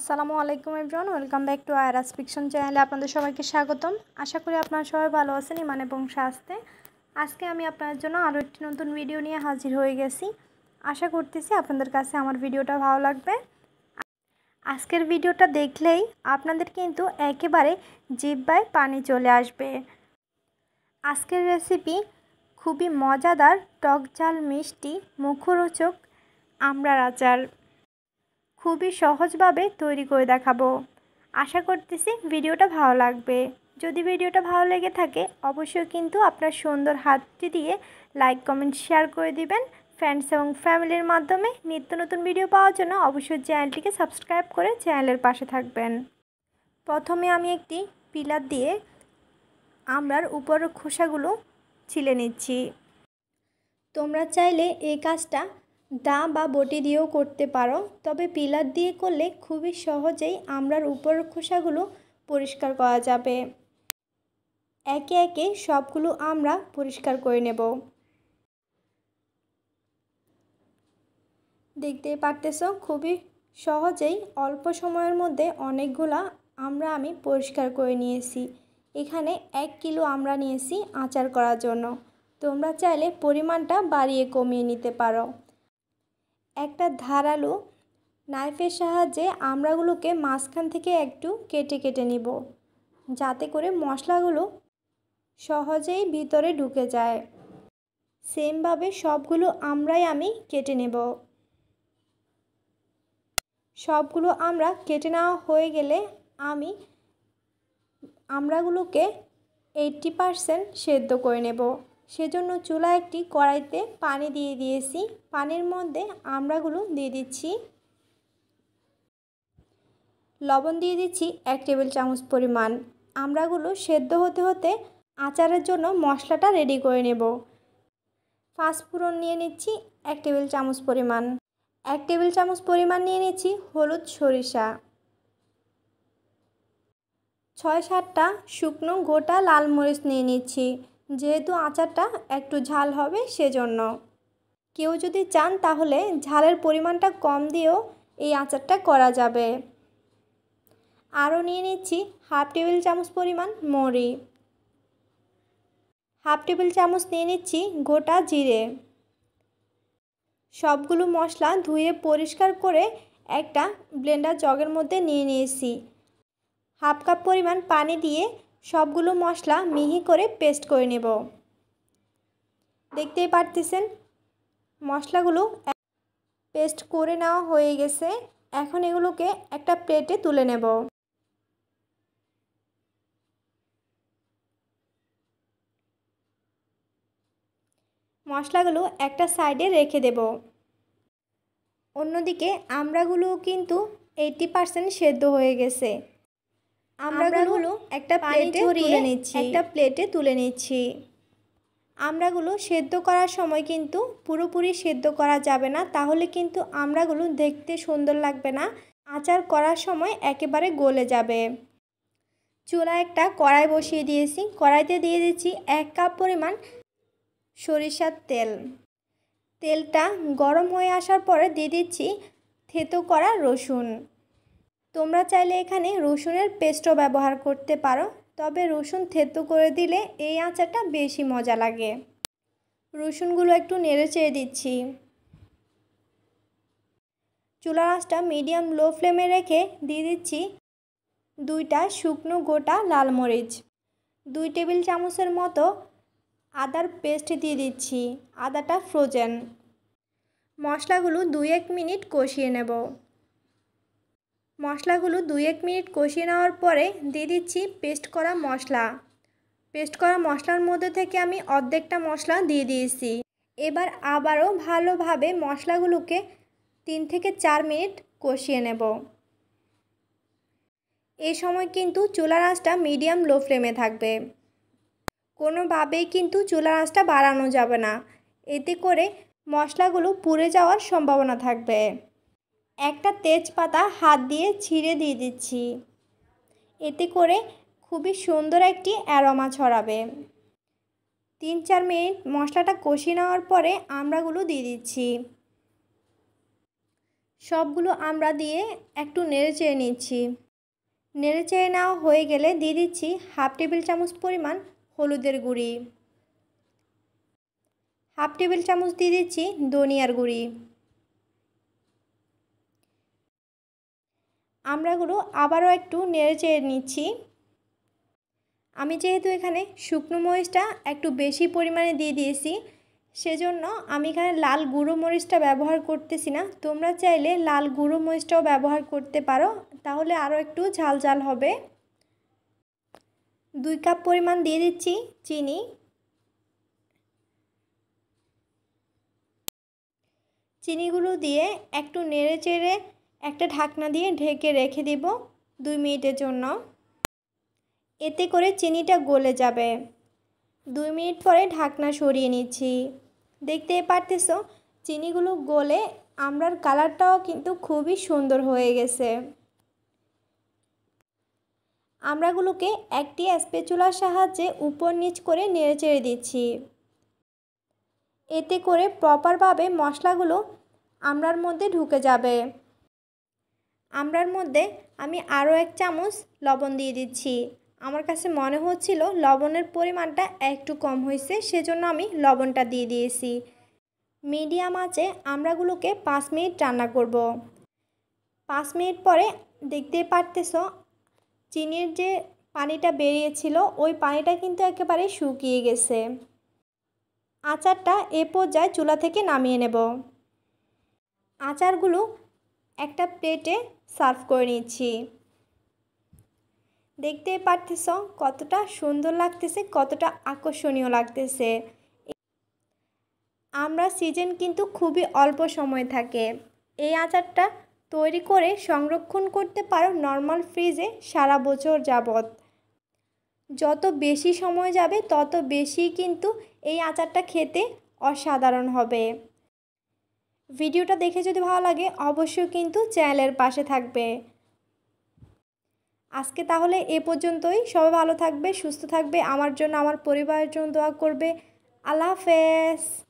আসসালামু আলাইকুম everyone welcome back to আয়রাস ফিকশন চ্যানেলে আপনাদের সবাইকে স্বাগতম আশা করি আপনারা সবাই ভালো আছেন ইমান এবং স্বাস্থ্যে আজকে আমি আপনাদের জন্য আরও একটি নতুন ভিডিও নিয়ে হাজির হয়ে গেছি আশা করতেছি আপনাদের কাছে আমার ভিডিওটা ভালো লাগবে আজকের ভিডিওটা দেখলেই আপনাদের কিন্তু একেবারে জিব্বায় পানি চলে আসবে আজকের রেসিপি খুবই মজাদার টক ঝাল মিষ্টি মুখরোচক আমড়ার আচার খুবই সহজভাবে তৈরি করে দেখাবো আশা করতেছি ভিডিওটা ভালো লাগবে যদি ভিডিওটা ভালো লেগে থাকে অবশ্যই কিন্তু আপনার সুন্দর হাতটি দিয়ে লাইক কমেন্ট শেয়ার করে দিবেন ফ্রেন্ডস এবং ফ্যামিলির মাধ্যমে নিত্য নতুন ভিডিও পাওয়ার জন্য অবশ্যই চ্যানেলটিকে সাবস্ক্রাইব করে চ্যানেলের পাশে থাকবেন প্রথমে আমি একটি পিলার দিয়ে আমরার উপর খোসাগুলো ছিলে নিচ্ছি তোমরা চাইলে এই কাজটা দা বা বটি দিয়েও করতে পারো তবে পিলার দিয়ে করলে খুবই সহজেই আমরার উপরের খোসাগুলো পরিষ্কার করা যাবে একে একে সবগুলো আমরা পরিষ্কার করে নেব দেখতে পারতেছ খুবই সহজেই অল্প সময়ের মধ্যে অনেকগুলা আমরা আমি পরিষ্কার করে নিয়েছি এখানে এক কিলো আমরা নিয়েছি আচার করার জন্য তোমরা চাইলে পরিমাণটা বাড়িয়ে কমিয়ে নিতে পারো একটা ধারালো নাইফের সাহায্যে আমড়াগুলোকে মাঝখান থেকে একটু কেটে কেটে নিব যাতে করে মশলাগুলো সহজেই ভিতরে ঢুকে যায় সেমভাবে সবগুলো আমরাই আমি কেটে নেব সবগুলো আমরা কেটে নেওয়া হয়ে গেলে আমি আমরাগুলোকে এইট্টি পারসেন্ট সেদ্ধ করে নেব সেজন্য চুলা একটি কড়াইতে পানি দিয়ে দিয়েছি পানির মধ্যে আমড়াগুলো দিয়ে দিচ্ছি লবণ দিয়ে দিচ্ছি এক টেবিল চামচ পরিমাণ আমড়াগুলো সেদ্ধ হতে হতে আচারের জন্য মশলাটা রেডি করে নেব পাঁচফোড়ন নিয়ে নিচ্ছি এক টেবিল চামচ পরিমাণ এক টেবিল চামচ পরিমাণ নিয়ে নিচ্ছি হলুদ সরিষা ছয় সাতটা শুকনো গোটা লাল মরিচ নিয়ে নিচ্ছি যেহেতু আচারটা একটু ঝাল হবে সেজন্য কেউ যদি চান তাহলে ঝালের পরিমাণটা কম দিয়েও এই আচারটা করা যাবে আরও নিয়ে নিচ্ছি হাফ টেবিল চামচ পরিমাণ মরি হাফ টেবিল চামচ নিয়ে নিচ্ছি গোটা জিরে সবগুলো মশলা ধুয়ে পরিষ্কার করে একটা ব্লেন্ডার জগের মধ্যে নিয়ে নিয়েছি হাফ কাপ পরিমাণ পানি দিয়ে সবগুলো মশলা মিহি করে পেস্ট করে নেব দেখতেই পারতেছেন মশলাগুলো পেস্ট করে নেওয়া হয়ে গেছে এখন এগুলোকে একটা প্লেটে তুলে নেব মশলাগুলো একটা সাইডে রেখে দেব অন্যদিকে আমরাগুলো কিন্তু এইটি পার্সেন্ট সেদ্ধ হয়ে গেছে আমরাগুলো একটা প্লেটে তুলে নিচ্ছি একটা প্লেটে তুলে নিচ্ছি আমরাগুলো সেদ্ধ করার সময় কিন্তু পুরোপুরি সেদ্ধ করা যাবে না তাহলে কিন্তু আমরাগুলো দেখতে সুন্দর লাগবে না আচার করার সময় একেবারে গলে যাবে চুলা একটা কড়াই বসিয়ে দিয়েছি কড়াইতে দিয়ে দিচ্ছি এক কাপ পরিমাণ সরিষার তেল তেলটা গরম হয়ে আসার পরে দিয়ে দিচ্ছি থেতো করা রসুন তোমরা চাইলে এখানে রসুনের পেস্টও ব্যবহার করতে পারো তবে রসুন থেতো করে দিলে এই আচারটা বেশি মজা লাগে রসুনগুলো একটু নেড়ে চেয়ে দিচ্ছি চুলার আঁচটা মিডিয়াম লো ফ্লেমে রেখে দিয়ে দিচ্ছি দুইটা শুকনো গোটা লাল মরিচ দুই টেবিল চামচের মতো আদার পেস্ট দিয়ে দিচ্ছি আদাটা ফ্রোজেন মশলাগুলো দুই এক মিনিট কষিয়ে নেব মশলাগুলো দু এক মিনিট কষিয়ে নেওয়ার পরে দিয়ে দিচ্ছি পেস্ট করা মশলা পেস্ট করা মশলার মধ্যে থেকে আমি অর্ধেকটা মশলা দিয়ে দিয়েছি এবার আবারও ভালোভাবে মশলাগুলোকে তিন থেকে চার মিনিট কষিয়ে নেব এই সময় কিন্তু চুলার আঁচটা মিডিয়াম লো ফ্লেমে থাকবে কোনোভাবেই কিন্তু চুলার আঁচটা বাড়ানো যাবে না এতে করে মশলাগুলো পুড়ে যাওয়ার সম্ভাবনা থাকবে একটা তেজপাতা হাত দিয়ে ছিঁড়ে দিয়ে দিচ্ছি এতে করে খুবই সুন্দর একটি অ্যারোমা ছড়াবে তিন চার মিনিট মশলাটা কষিয়ে নেওয়ার পরে আমড়াগুলো দিয়ে দিচ্ছি সবগুলো আমরা দিয়ে একটু নেড়ে চেড়ে নিচ্ছি নেড়ে চেয়ে নেওয়া হয়ে গেলে দিয়ে দিচ্ছি হাফ টেবিল চামচ পরিমাণ হলুদের গুঁড়ি হাফ টেবিল চামচ দিয়ে দিচ্ছি ধনিয়ার গুঁড়ি আমড়াগুলো আবারও একটু নেড়ে চেড়ে নিচ্ছি আমি যেহেতু এখানে শুকনো মরিচটা একটু বেশি পরিমাণে দিয়ে দিয়েছি সেজন্য আমি এখানে লাল গুঁড়ো মরিচটা ব্যবহার করতেছি না তোমরা চাইলে লাল গুঁড়ো মরিচটাও ব্যবহার করতে পারো তাহলে আরও একটু ঝাল ঝাল হবে দুই কাপ পরিমাণ দিয়ে দিচ্ছি চিনি চিনিগুলো দিয়ে একটু নেড়ে চেড়ে একটা ঢাকনা দিয়ে ঢেকে রেখে দিব দুই মিনিটের জন্য এতে করে চিনিটা গলে যাবে দুই মিনিট পরে ঢাকনা সরিয়ে নিচ্ছি দেখতে পারতেছ চিনিগুলো গলে আমরার কালারটাও কিন্তু খুবই সুন্দর হয়ে গেছে আমরাগুলোকে একটি স্পেচুলার সাহায্যে উপর নিচ করে নেড়ে চেড়ে দিচ্ছি এতে করে প্রপারভাবে মশলাগুলো আমরার মধ্যে ঢুকে যাবে আমরার মধ্যে আমি আরও এক চামচ লবণ দিয়ে দিচ্ছি আমার কাছে মনে হচ্ছিল লবণের পরিমাণটা একটু কম হয়েছে সেজন্য আমি লবণটা দিয়ে দিয়েছি মিডিয়াম আঁচে আমরাগুলোকে পাঁচ মিনিট রান্না করব। পাঁচ মিনিট পরে দেখতে পারতেছ চিনির যে পানিটা বেরিয়েছিল ওই পানিটা কিন্তু একেবারে শুকিয়ে গেছে আচারটা এ পর্যায়ে চুলা থেকে নামিয়ে নেব আচারগুলো একটা প্লেটে সার্ভ করে নিয়েছি দেখতে পারতেছ কতটা সুন্দর লাগতেছে কতটা আকর্ষণীয় লাগতেছে আমরা সিজন কিন্তু খুবই অল্প সময় থাকে এই আচারটা তৈরি করে সংরক্ষণ করতে পারো নর্মাল ফ্রিজে সারা বছর যাবত যত বেশি সময় যাবে তত বেশি কিন্তু এই আচারটা খেতে অসাধারণ হবে ভিডিওটা দেখে যদি ভালো লাগে অবশ্যই কিন্তু চ্যানেলের পাশে থাকবে আজকে তাহলে এ পর্যন্তই সবাই ভালো থাকবে সুস্থ থাকবে আমার জন্য আমার পরিবারের জন্য দোয়া করবে আল্লাহ হাফেজ